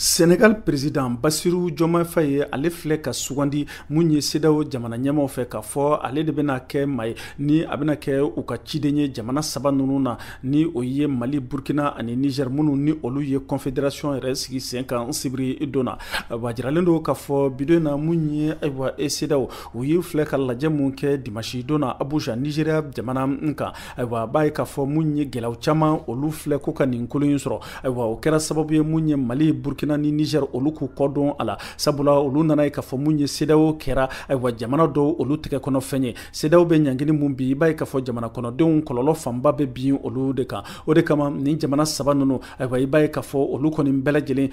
senegal president basiru jɔmafa ye ale filɛ ka sugandi mun ye sedao jamana ɲɛmaw fɛ k'a fɔ ale de bena kɛ ma ye ni a bena kɛ u ka ciden ye jamana saba nunu na ni o ye mali burkina ani niger minnu ni olu ye confederation yɛrɛ sigi sen kan sibiri don na wajiralen do k'a fɔ bido na mun ye ayiwa e sedao u ye filɛ ka lajɛ mun kɛ dimasi don na abuja nigeria jamana kan ayiwa b'a ye k'a fɔ mun ye gwɛlɛyaw caaman olu filɛ ko ka nin kolon ye sɔrɔ ayiwa o kɛra sababu ye mun ye mali burkina burkina ni niger olu k'u kɔ don a la sabula olu nana ye k'a fɔ mun ye sedaw kɛra ayiwa jamana dɔw olu tɛgɛ kɔnɔfɛn ye sedao be ɲangini mun bi i b'a ye k'a fɔ jamana kɔnɔdenw kɔlɔlɔ fanba be bin olu de kan o de kama nin jamana saba nunu ayiwa i b'a ye k'a fɔ olu kɔni u lajɛlen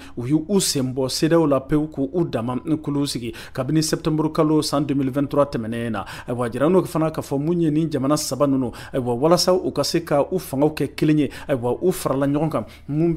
u sen bɔ sedaw la pewu k'u dama kulu sigi kabini septembre kalo san 2023 tɛmɛnen na ayiwa jira fana k'a fɔ mun ye nin jamana saba nunu ayiwa walasa u ka se ka u fangaw kɛ kelen ye ayiwa u farala ɲɔgɔn kan mun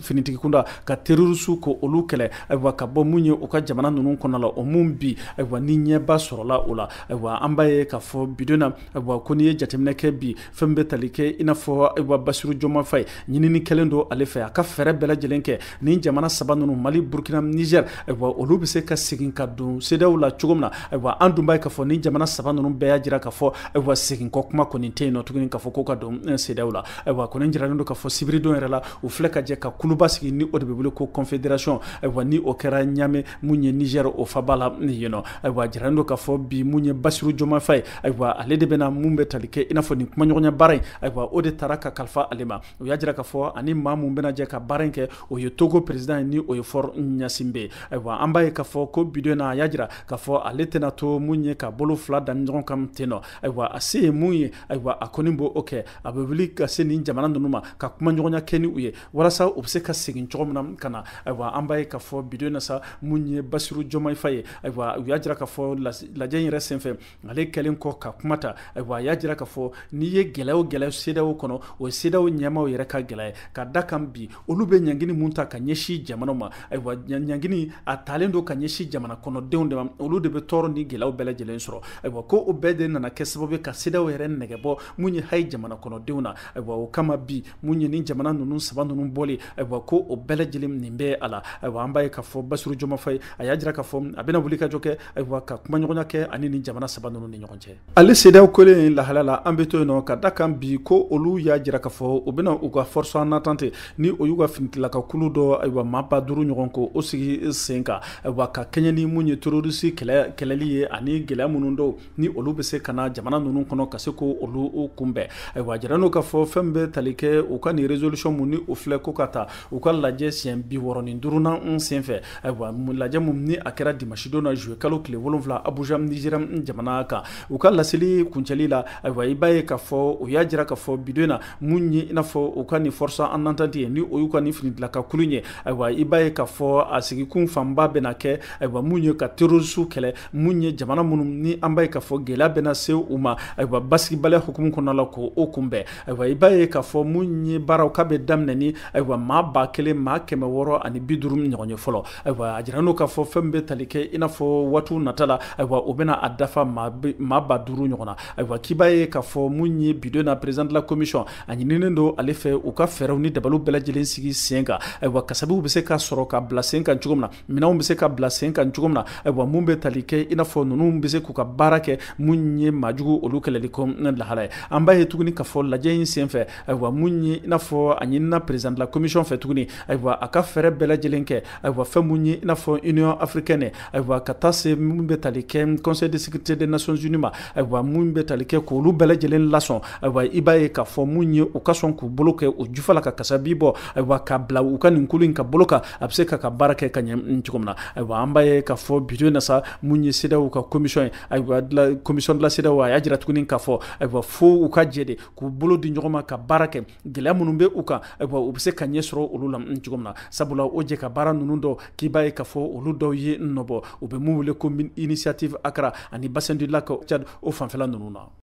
finitigikunda ka terorisiw ko olu kɛlɛ ayiwa ka bɔ mun ye u ka jamana nunu kɔnɔ la o mun bi ayiwa ni ɲɛba sɔrɔla o la ayiwa an b'a ye k'a fɔ bidon na ayiwa ko n'i ye jateminɛkɛ bi fɛn bɛ tali kɛ i n'a fɔ ayiwa basiru jɔmafa ye ɲinini kɛlen don ale fɛ a ka fɛɛrɛ bɛɛ kɛ ni jamana saba nunu mali burkina niger ayiwa olu be se ka segin ka don sedaw la cogo min na ayiwa an dun b'a ye k'a fɔ ni jamana saba nunu bɛɛ y'a jira k'a fɔ ayiwa seginkɔ kuma kɔni tɛ yen nɔ tuguni k'a fɔ k'u ka don sedaw la ayiwa kɔni jiralen don k'a fɔ sibiri yɛrɛ la u filɛ ka jɛ ka kuluba sigi ni o de bɛ wele ko confédération ayiwa ni o kɛra ɲame mun ye niger o faba la yen nɔ ayiwa jaranin do k'a fɔ bi mun ye basiru jɔmafa ye ayiwa ale de bɛna mun bɛ tali kɛ i n'a fɔ nin kumaɲɔgɔnya baara in ayiwa o de taara ka kalifa ale ma o y'a jira k'a fɔ ani maa mun bɛna jɛ ka baara in kɛ o ye togo président ni o ye fɔr ɲasin be ayiwa an b'a ye k'a fɔ ko bidio na a y'a jira k'a fɔ ale tɛna to mun ye ka bolo fila dani ɲɔgɔn kan ten nɔ ayiwa a se ye mun ye ayiwa a kɔni kɛ a bɛ wuli ka se nin jamana ninnu ma ka kumaɲɔgɔnya kɛ ni u ye walasa u bɛ se ka segin cogo min na kana aiwa ayiwa an b'a ye k'a fɔ bidon na sa mun ye basiru jɔmayifa ye ayiwa u y'a jira k'a fɔ lajɛ in yɛrɛ senfɛ ale kɛlen kɔ ka kuma ta ayiwa a y'a jira k'a fɔ n'i ye gɛlɛya o gɛlɛya sedaw kɔnɔ o ye sedaw ɲɛmaw yɛrɛ ka gɛlɛya ka da kan bi olu bɛ ɲangini mun ta ka ɲɛsin jamanaw ma ayiwa ɲangini a talen don ka ɲɛsin jamana kɔnɔdenw de ma olu de bɛ tɔɔrɔ ni gɛlɛyaw bɛɛ lajɛlen sɔrɔ ayiwa ko o bɛɛ de nana kɛ sababu ye ka sedaw yɛrɛ nɛgɛbɔ mun ye hayi jamana kɔnɔdenw na ayiwa o kama bi mun ye ni jamana nunu saba nunu bɔli ayiwa ko o bɛɛ jilim nin bɛ a la an b'a ye k'a fɔ basuru joma fayi a y'a jira k'a fɔ a bena wuli ka jɔ kɛ ayiwa ka kuma ɲɔgɔnya kɛ ani ni jamana saba nunu ni ɲɔgɔn cɛ ale sedaw kolen lahala la an be to yen nɔ ka da kan bi ko olu y'a jira k'a fɔ u bena u ka force en attente ni o y'u ka finitilaka kulu dɔ ayiwa ma ba duru ɲɔgɔn ko o sigi sen kan ayiwa ka kɛɲɛ ni mun ye terorisi kɛlɛ kɛlɛli ye ani gɛlɛya minnu dɔw ni olu be se ka na jamana nunu kɔnɔ ka se ko olu kunbɛn ayiwa jira n'u k'a fɔ fɛn be tali kɛ u ka ni resolution mu ni o filɛ ko ka ta u ka lajɛ siɲɛ siɲɛ bi wɔrɔnin duurunan n senfɛ ayiwa lajɛ mun ni a kɛra dimasidon na zuye kalo tile wolonfila abuja nizɛri jamana kan u ka laseli kuncɛli la ayiwa i b'a ye k'a fɔ u y'a jira k'a fɔ bidon na mun ye i n'a fɔ u ka nin forsa an ye ni o y'u ka nin finidilaka kulu ye ayiwa i b'a ye k'a fɔ a sigikun fanba bɛna kɛ ayiwa mun ye ka terorisiw kɛlɛ mun ye jamana minnu ni an b'a ye k'a fɔ gɛlɛya bɛna se u ma ayiwa basigibaliya hukumu kɔnɔna la k'o kunbɛn ayiwa i b'a ye k'a fɔ mun ye baaraw k'a bɛ daminɛ ni ayiwa maa ba kelen maa kɛmɛ kɛmɛ wɔɔrɔ ani bi duuru ɲɔgɔn fɔlɔ ayiwa a jiranu k'a fɔ fɛn min bɛ tali kɛ i n'a fɔ waatiw nata la ayiwa o bɛna a dafa maa ba duuru ɲɔgɔn na ayiwa k'i ye k'a fɔ mun ye bidon na président de la commission a ɲininen don ale fɛ u ka fɛɛrɛw ni dabalu bɛɛ lajɛlen sigi sen kan ayiwa kasabiw bɛ se ka sɔrɔ ka bila sen kan cogo min na minɛnw bɛ se ka bila sen kan cogo min na ayiwa mun bɛ tali kɛ i n'a fɔ ninnu bɛ se k'u ka baara kɛ mun ye majugu olu kɛlɛli ko lahala ye an b'a ye tuguni k'a fɔ lajɛ in sen fɛ ayiwa mun ye i n'a fɔ a ɲinina président de la commission fɛ tuguni ayiwa ka fɛɛrɛ bɛɛ lajɛlen kɛ ayiwa fɛn mun ye i n'a fɔ union africaine ayiwa ka taa se mun bɛ tali kɛ conseil de sécurité des nations unies ma ayiwa mun bɛ tali kɛ k'olu bɛɛ lasɔn ayiwa i b'a ye k'a fɔ mun ye u ka sɔn k'u bolo kɛ o jufa la ka kasa bi bɔ ayiwa ka bila u ka nin kolo in ka bolo kan a bɛ se ka ka baara kɛ ka ɲɛ cogo min na ayiwa an b'a ye k'a fɔ bido in na sa mun ye sedaw ka commission ye ayiwa commission de la sedaw a y'a jira tuguni k'a fɔ ayiwa fo u ka jɛ de k'u bolo di ɲɔgɔn ma ka baara kɛ gɛlɛya minnu bɛ u kan ayiwa u bɛ se ka ɲɛ sɔrɔ olu la cogo min na sabula o jɛ ka baara nunu dɔ k'i b'a ye k'a fɔ olu dɔw ye n nɔbɔ u be mun wele ko initiative akra ani bassin cad o fanfɛla nunu na